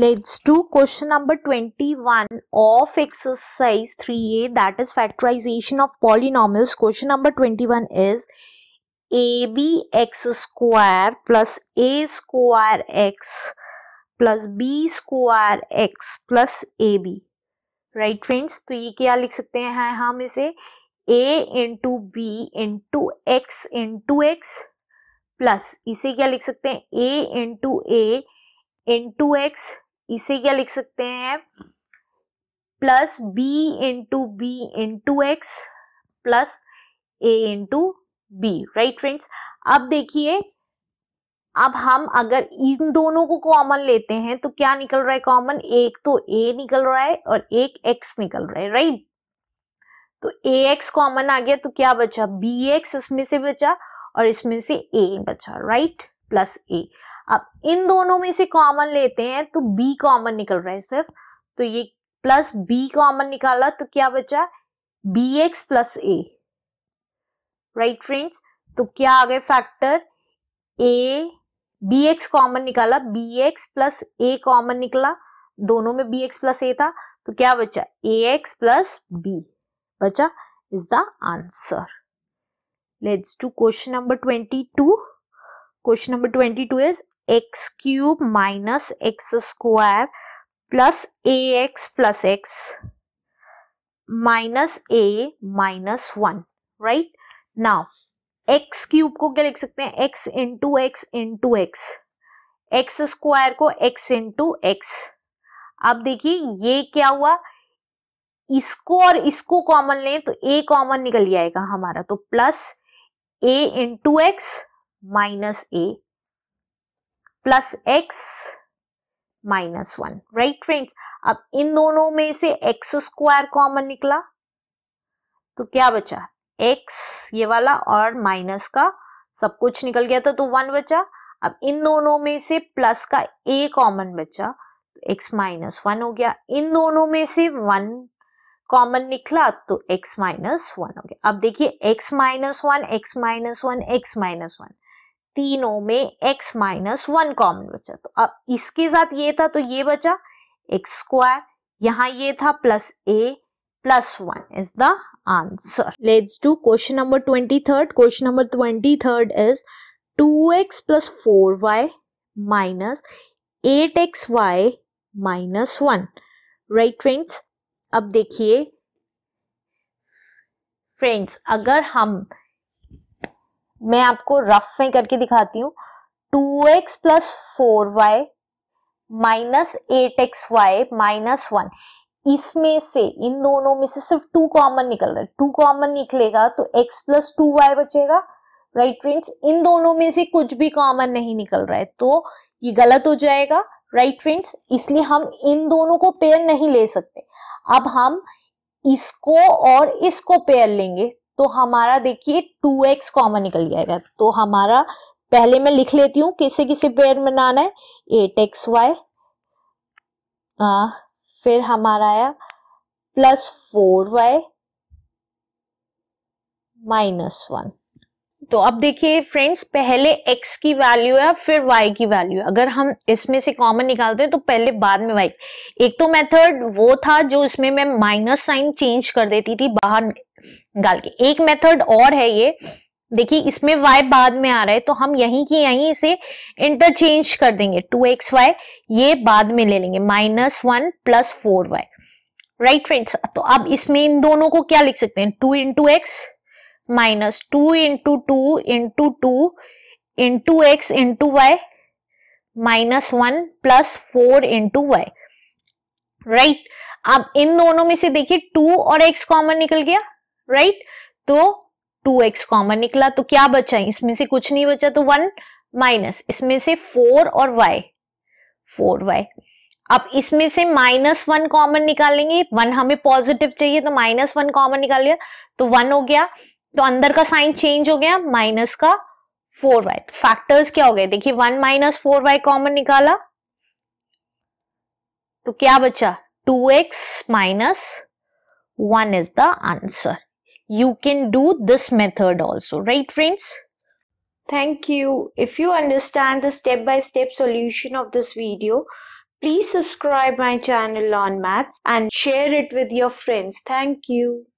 Let's do question number 21 of exercise 3a that is factorization of polynomials. Question number 21 is ab x square plus a square x plus b square x plus ab. Right friends तो ये क्या लिख सकते हैं हम इसे a into B into x into X plus इसे क्या लिख सकते हैं a into A into X इसे क्या लिख सकते हैं plus B into B into X plus A into B right friends अब देखिए अब हम अगर इन दोनों को कॉमन लेते हैं तो क्या निकल रहा है कॉमन एक तो ए निकल रहा है और एक एक्स निकल रहा है राइट तो ए एक्स कॉमन आ गया तो क्या बचा बी एक्स इसमें से बचा और इसमें से ए बचा राइट प्लस ए e. अब इन दोनों में से कॉमन लेते हैं तो बी कॉमन निकल रहा है सिर्फ तो ये प्लस बी कॉमन निकाला तो क्या बचा B X plus A right friends तो क्या आ गए factor A B X common निकाला B X plus A common निकला दोनों में बी एक्स प्लस ए था तो क्या बचा ए एक्स प्लस बी बचा is the answer let's to question number twenty two question number twenty two is X cube minus X square plus A X plus X minus A minus one right now X cube को क्या लिख सकते हैं X into x into X X square को X into X अब देखिए ये क्या हुआ इसको और इसको कॉमन लें तो ए कॉमन निकल जाएगा हमारा तो plus A into X minus a plus X minus one right friends अब इन दोनों में से एक्स स्क्वायर कॉमन निकला तो क्या बचा एक्स ये वाला और माइनस का सब कुछ निकल गया था तो वन बचा अब इन दोनों में से प्लस का ए कॉमन बचा तो एक्स माइनस वन हो गया इन दोनों में से वन कॉमन निकला तो एक्स माइनस वन हो गया अब देखिए X minus one X minus one X minus one तीनों में x माइनस वन कॉमन बचा तो अब इसके साथ ये था तो ये बचा एक्स स्क्वायर यहाँ ये था plus a plus one is the answer let's do question number twenty third question number twenty third is two X plus four Y minus eight X Y minus one right friends अब देखिए friends अगर हम मैं आपको rough में करके दिखाती हूँ two X plus four Y minus eight X Y minus one इसमें से इन दोनों में से सिर्फ टू कॉमन निकल रहा है टू कॉमन निकलेगा तो एक्स प्लस टू वाई बचेगा राइट फ्रेंड्स इन दोनों में से कुछ भी कॉमन नहीं निकल रहा है तो ये गलत हो जाएगा राइट फ्रेंड्स इसलिए हम इन दोनों को पेयर नहीं ले सकते अब हम इसको और इसको पेयर लेंगे तो हमारा देखिए टू एक्स कॉमन निकल जाएगा तो हमारा पहले मैं लिख लेती हूँ किसे किसे पेयर में बनाना है एट एक्स वाई फिर हमारा आया plus four Y minus one तो अब देखिए फ्रेंड्स पहले x की वैल्यू है फिर y की वैल्यू है अगर हम इसमें से कॉमन निकालते हैं तो पहले बाद में y एक तो मेथड वो था जो इसमें मैं माइनस साइन चेंज कर देती थी बाहर गाल के एक मेथड और है ये देखिए इसमें y बाद में आ रहा है तो हम यहीं की यहीं इसे इंटरचेंज कर देंगे टू एक्स वाई ये बाद में ले लेंगे minus one plus four Y right friends तो अब इसमें इन दोनों को क्या लिख सकते हैं two into x minus two into two into two into x into y minus one plus four into y right अब इन दोनों में से देखिए टू और एक्स कॉमन निकल गया राइट तो 2x कॉमन निकला तो क्या बचा इसमें से कुछ नहीं बचा तो 1 माइनस इसमें से 4 और y 4y अब इसमें से माइनस वन कॉमन निकालेंगे वन हमें पॉजिटिव चाहिए तो माइनस वन कॉमन निकाल लिया तो वन हो गया तो अंदर का साइन चेंज हो गया माइनस का फोर वाई फैक्टर्स क्या हो गए देखिए one minus four y common निकाला तो क्या बचा two x minus one is the answer you can do this method also, right, friends? Thank you. If you understand the step by step solution of this video, please subscribe my channel on maths and share it with your friends. Thank you.